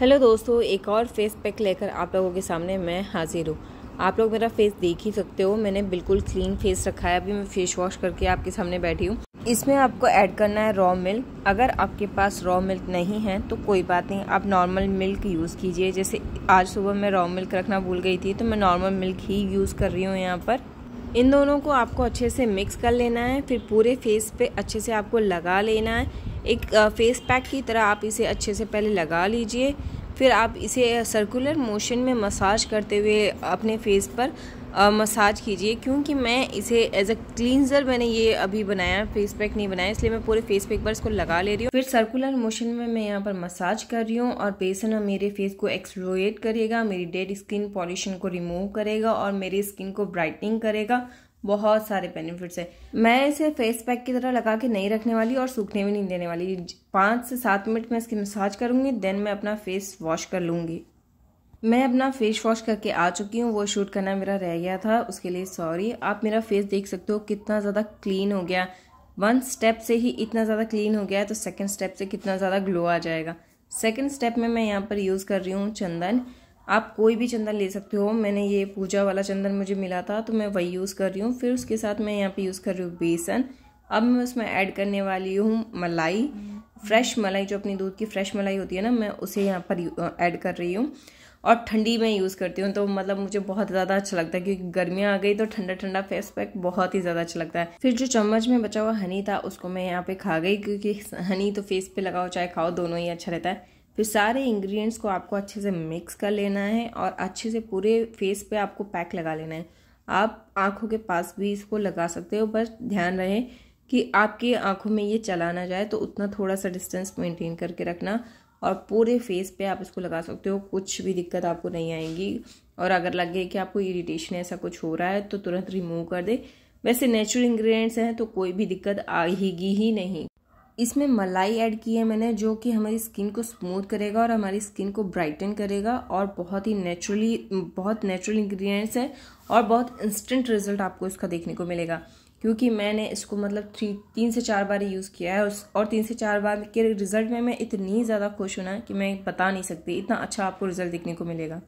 hello दोस्तों एक और फेस पैक लेकर आप लोगों के सामने मैं हाजिर हूँ आप लोग मेरा फेस देख ही सकते हो मैंने बिल्कुल क्लीन फेस रखा है अभी मैं फेस वॉश करके आपके सामने बैठी हूँ इसमें आपको ऐड करना है रॉ मिल्क अगर आपके पास रॉ मिल्क नहीं है तो कोई बात नहीं आप नॉर्मल मिल्क यूज़ कीजिए जैसे आज सुबह मैं रॉ मिल्क रखना भूल गई थी तो मैं नॉर्मल मिल्क ही यूज़ कर रही हूँ यहाँ पर इन दोनों को आपको अच्छे से मिक्स कर लेना है फिर पूरे फेस पे अच्छे से आपको लगा लेना है एक फेस पैक की तरह आप इसे अच्छे से पहले लगा लीजिए फिर आप इसे सर्कुलर मोशन में मसाज करते हुए अपने फेस पर आ, मसाज कीजिए क्योंकि मैं इसे एज अ क्लींजर मैंने ये अभी बनाया फेस पैक नहीं बनाया इसलिए मैं पूरे फेस पैक पर इसको लगा ले रही हूँ फिर सर्कुलर मोशन में मैं यहाँ पर मसाज कर रही हूँ और बेसन मेरे फेस को एक्सफ्लोएट करेगा मेरी डेड स्किन पॉल्यूशन को रिमूव करेगा और मेरी स्किन को ब्राइटनिंग करेगा बहुत सारे बेनिफिट्स है मैं इसे फेस पैक की तरह लगा के नहीं रखने वाली और सूखने भी नहीं देने वाली पाँच से सात मिनट में इसकी मसाज करूँगी देन मैं अपना फेस वॉश कर लूँगी मैं अपना फेस वॉश करके आ चुकी हूँ वो शूट करना मेरा रह गया था उसके लिए सॉरी आप मेरा फेस देख सकते हो कितना ज़्यादा क्लीन हो गया वन स्टेप से ही इतना ज़्यादा क्लीन हो गया है तो सेकेंड स्टेप से कितना ज़्यादा ग्लो आ जाएगा सेकेंड स्टेप में मैं यहाँ पर यूज़ कर रही हूँ चंदन आप कोई भी चंदन ले सकते हो मैंने ये पूजा वाला चंदन मुझे मिला था तो मैं वही यूज़ कर रही हूँ फिर उसके साथ मैं यहाँ पे यूज़ कर रही हूँ बेसन अब मैं उसमें ऐड करने वाली हूँ मलाई फ्रेश मलाई जो अपनी दूध की फ्रेश मलाई होती है ना मैं उसे यहाँ पर ऐड कर रही हूँ और ठंडी में यूज़ करती हूँ तो मतलब मुझे बहुत ज़्यादा अच्छा लगता है क्योंकि गर्मियाँ आ गई तो ठंडा ठंडा फेस पैक बहुत ही ज़्यादा अच्छा लगता है फिर जो चम्मच में बचा हुआ हनी था उसको मैं यहाँ पे खा गई क्योंकि हनी तो फेस पे लगाओ चाहे खाओ दोनों ही अच्छा रहता है फिर सारे इंग्रेडिएंट्स को आपको अच्छे से मिक्स कर लेना है और अच्छे से पूरे फेस पे आपको पैक लगा लेना है आप आंखों के पास भी इसको लगा सकते हो बस ध्यान रहे कि आपकी आंखों में ये चला ना जाए तो उतना थोड़ा सा डिस्टेंस मेंटेन करके रखना और पूरे फेस पे आप इसको लगा सकते हो कुछ भी दिक्कत आपको नहीं आएगी और अगर लगे कि आपको इरीटेशन ऐसा कुछ हो रहा है तो तुरंत रिमूव कर दे वैसे नेचुरल इंग्रेडिएंट्स हैं तो कोई भी दिक्कत आएगी ही नहीं इसमें मलाई ऐड की है मैंने जो कि हमारी स्किन को स्मूथ करेगा और हमारी स्किन को ब्राइटन करेगा और बहुत ही नेचुरली बहुत नेचुरल इंग्रेडिएंट्स है और बहुत इंस्टेंट रिजल्ट आपको इसका देखने को मिलेगा क्योंकि मैंने इसको मतलब थ्री तीन से चार बार यूज़ किया है और तीन से चार बार के रिज़ल्ट में मैं इतनी ज़्यादा खुश हूँ ना कि मैं बता नहीं सकती इतना अच्छा आपको रिज़ल्ट देखने को मिलेगा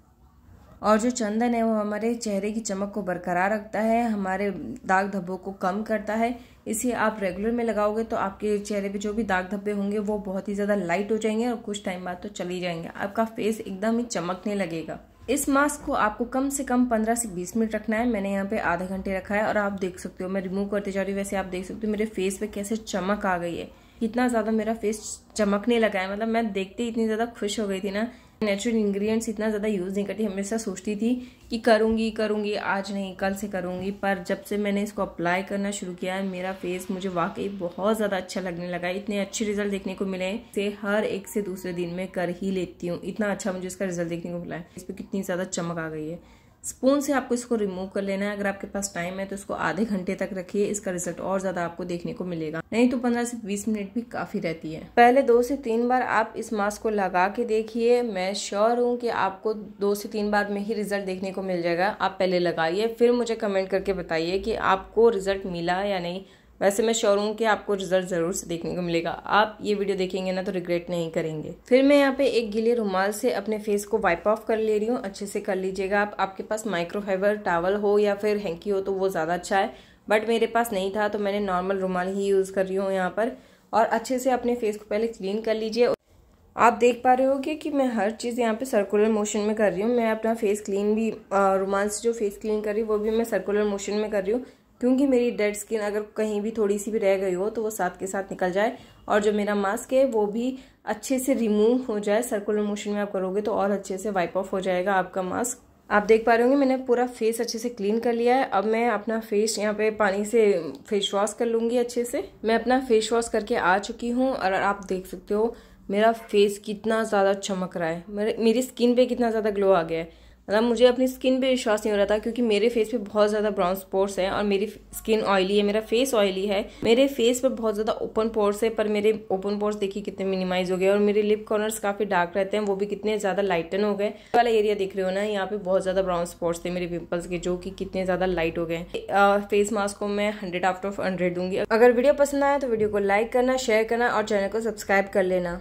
और जो चंदन है वो हमारे चेहरे की चमक को बरकरार रखता है हमारे दाग धब्बों को कम करता है इसे आप रेगुलर में लगाओगे तो आपके चेहरे पे जो भी दाग धब्बे होंगे वो बहुत ही ज़्यादा लाइट हो जाएंगे और कुछ टाइम बाद तो चली जाएंगे आपका फेस एकदम ही चमकने लगेगा इस मास्क को आपको कम से कम 15 से 20 मिनट रखना है मैंने यहाँ पे आधे घंटे रखा है और आप देख सकते हो मैं रिमूव करते जा रही हूँ वैसे आप देख सकते हो मेरे फेस पे कैसे चमक आ गई है इतना ज़्यादा मेरा फेस चमकने लगा है मतलब मैं देखते ही इतनी ज़्यादा खुश हो गई थी ना नेचुरल इंग्रेडिएंट्स इतना ज़्यादा यूज़ नहीं करती हमेशा सोचती थी कि करूँगी करूँगी आज नहीं कल से करूँगी पर जब से मैंने इसको अप्लाई करना शुरू किया है मेरा फेस मुझे वाकई बहुत ज़्यादा अच्छा लगने लगा है इतने अच्छे रिजल्ट देखने को मिले से हर एक से दूसरे दिन में कर ही लेती हूँ इतना अच्छा मुझे इसका रिजल्ट देखने को मिला है इस पर कितनी ज़्यादा चमक आ गई है स्पून से आपको इसको रिमूव कर लेना है अगर आपके पास टाइम है तो इसको आधे घंटे तक रखिए इसका रिजल्ट और ज्यादा आपको देखने को मिलेगा नहीं तो पंद्रह से बीस मिनट भी काफी रहती है पहले दो से तीन बार आप इस मास्क को लगा के देखिए मैं श्योर हूँ कि आपको दो से तीन बार में ही रिजल्ट देखने को मिल जाएगा आप पहले लगाइए फिर मुझे कमेंट करके बताइए कि आपको रिजल्ट मिला या नहीं वैसे मैं श्योर हूँ कि आपको रिजल्ट ज़रूर से देखने को मिलेगा आप ये वीडियो देखेंगे ना तो रिग्रेट नहीं करेंगे फिर मैं यहाँ पे एक गीले रुमाल से अपने फेस को वाइप ऑफ कर ले रही हूँ अच्छे से कर लीजिएगा आप आपके पास माइक्रोफाइबर टावल हो या फिर हैंकी हो तो वो ज़्यादा अच्छा है बट मेरे पास नहीं था तो मैंने नॉर्मल रुमाल ही यूज़ कर रही हूँ यहाँ पर और अच्छे से अपने फेस को पहले क्लीन कर लीजिए आप देख पा रहे होगे कि मैं हर चीज़ यहाँ पे सर्कुलर मोशन में कर रही हूँ मैं अपना फेस क्लीन भी रुमाल से जो फेस क्लीन कर रही हूँ वो भी मैं सर्कुलर मोशन में कर रही हूँ क्योंकि मेरी डेड स्किन अगर कहीं भी थोड़ी सी भी रह गई हो तो वो साथ के साथ निकल जाए और जो मेरा मास्क है वो भी अच्छे से रिमूव हो जाए सर्कुलर मोशन में आप करोगे तो और अच्छे से वाइप ऑफ हो जाएगा आपका मास्क आप देख पा रहे होंगे मैंने पूरा फेस अच्छे से क्लीन कर लिया है अब मैं अपना फेस यहाँ पे पानी से फेस वॉश कर लूँगी अच्छे से मैं अपना फेस वॉश करके आ चुकी हूँ और आप देख सकते हो मेरा फेस कितना ज़्यादा चमक रहा है मेरे मेरी स्किन पे कितना ज़्यादा ग्लो आ गया है मतलब मुझे अपनी स्किन पे विश्वास नहीं हो रहा था क्योंकि मेरे फेस पे बहुत ज़्यादा ब्राउन पोर्स हैं और मेरी स्किन ऑयली है मेरा फेस ऑयली है मेरे फेस पे बहुत ज़्यादा ओपन पोर्स है पर मेरे ओपन पोर्स देखिए कितने मिनिमाइज हो गए और मेरे लिप कॉर्नर्स काफ़ी डार्क रहते हैं वो भी कितने ज़्यादा लाइटन हो गए वाला एरिया देख रहे हो ना यहाँ पे बहुत ज़्यादा ब्राउन स्पॉट्स थे मेरे पिंपल्स के जो कि कितने ज़्यादा लाइट हो गए फेस मास्क को मैं हंड्रेड आउट ऑफ हंड्रेड दूंगी अगर वीडियो पसंद आया तो वीडियो को लाइक करना शेयर करना और चैनल को सब्सक्राइब कर लेना